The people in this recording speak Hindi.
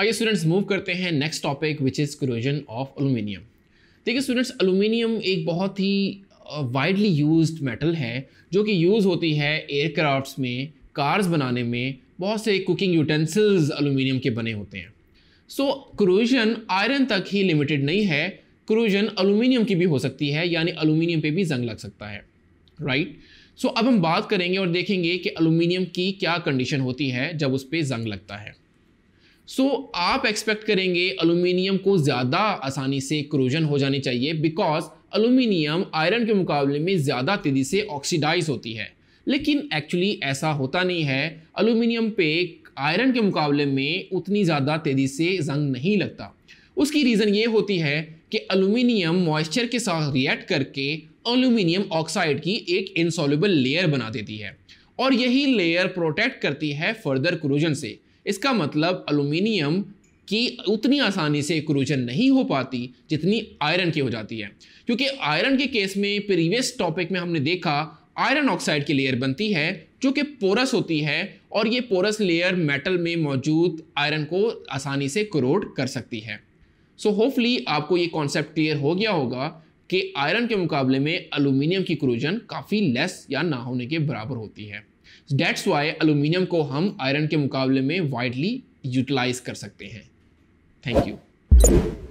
आइए स्टूडेंट्स मूव करते हैं next topic which is corrosion of aluminium देखिए स्टूडेंट्स अलूमिनियम एक बहुत ही वाइडली यूज मेटल है जो कि यूज़ होती है एयरक्राफ्ट्स में कार्स बनाने में बहुत से कुकिंग यूटेंसिल्स अलूमिनियम के बने होते हैं सो so, क्रोजन आयरन तक ही लिमिटेड नहीं है क्रोजन अलूमिनियम की भी हो सकती है यानी अलूमिनियम पे भी जंग लग सकता है राइट right? सो so, अब हम बात करेंगे और देखेंगे कि अलूमिनियम की क्या कंडीशन होती है जब उस पर जंग लगता है सो so, आप एक्सपेक्ट करेंगे अलूमिनियम को ज़्यादा आसानी से क्रोजन हो जानी चाहिए बिकॉज अलूमिनियम आयरन के मुकाबले में ज़्यादा तेज़ी से ऑक्सीडाइज होती है लेकिन एक्चुअली ऐसा होता नहीं है अलूमिनियम पे आयरन के मुकाबले में उतनी ज़्यादा तेज़ी से जंग नहीं लगता उसकी रीज़न ये होती है कि अलूमिनियम मॉइस्चर के साथ रिएक्ट करके अलूमिनियम ऑक्साइड की एक इंसॉल्युबल लेयर बना देती है और यही लेयर प्रोटेक्ट करती है फर्दर क्रोजन से इसका मतलब अलूमिनियम की उतनी आसानी से क्रोजन नहीं हो पाती जितनी आयरन की हो जाती है क्योंकि आयरन के केस में प्रीवियस टॉपिक में हमने देखा आयरन ऑक्साइड की लेयर बनती है जो कि पोरस होती है और ये पोरस लेयर मेटल में मौजूद आयरन को आसानी से क्रोड कर सकती है सो so होपफुली आपको ये कॉन्सेप्ट क्लियर हो गया होगा कि आयरन के मुकाबले में अलूमिनियम की क्रोजन काफ़ी लेस या ना होने के बराबर होती है डेट्स वाई अलूमिनियम को हम आयरन के मुकाबले में वाइडली यूटिलाइज कर सकते हैं थैंक यू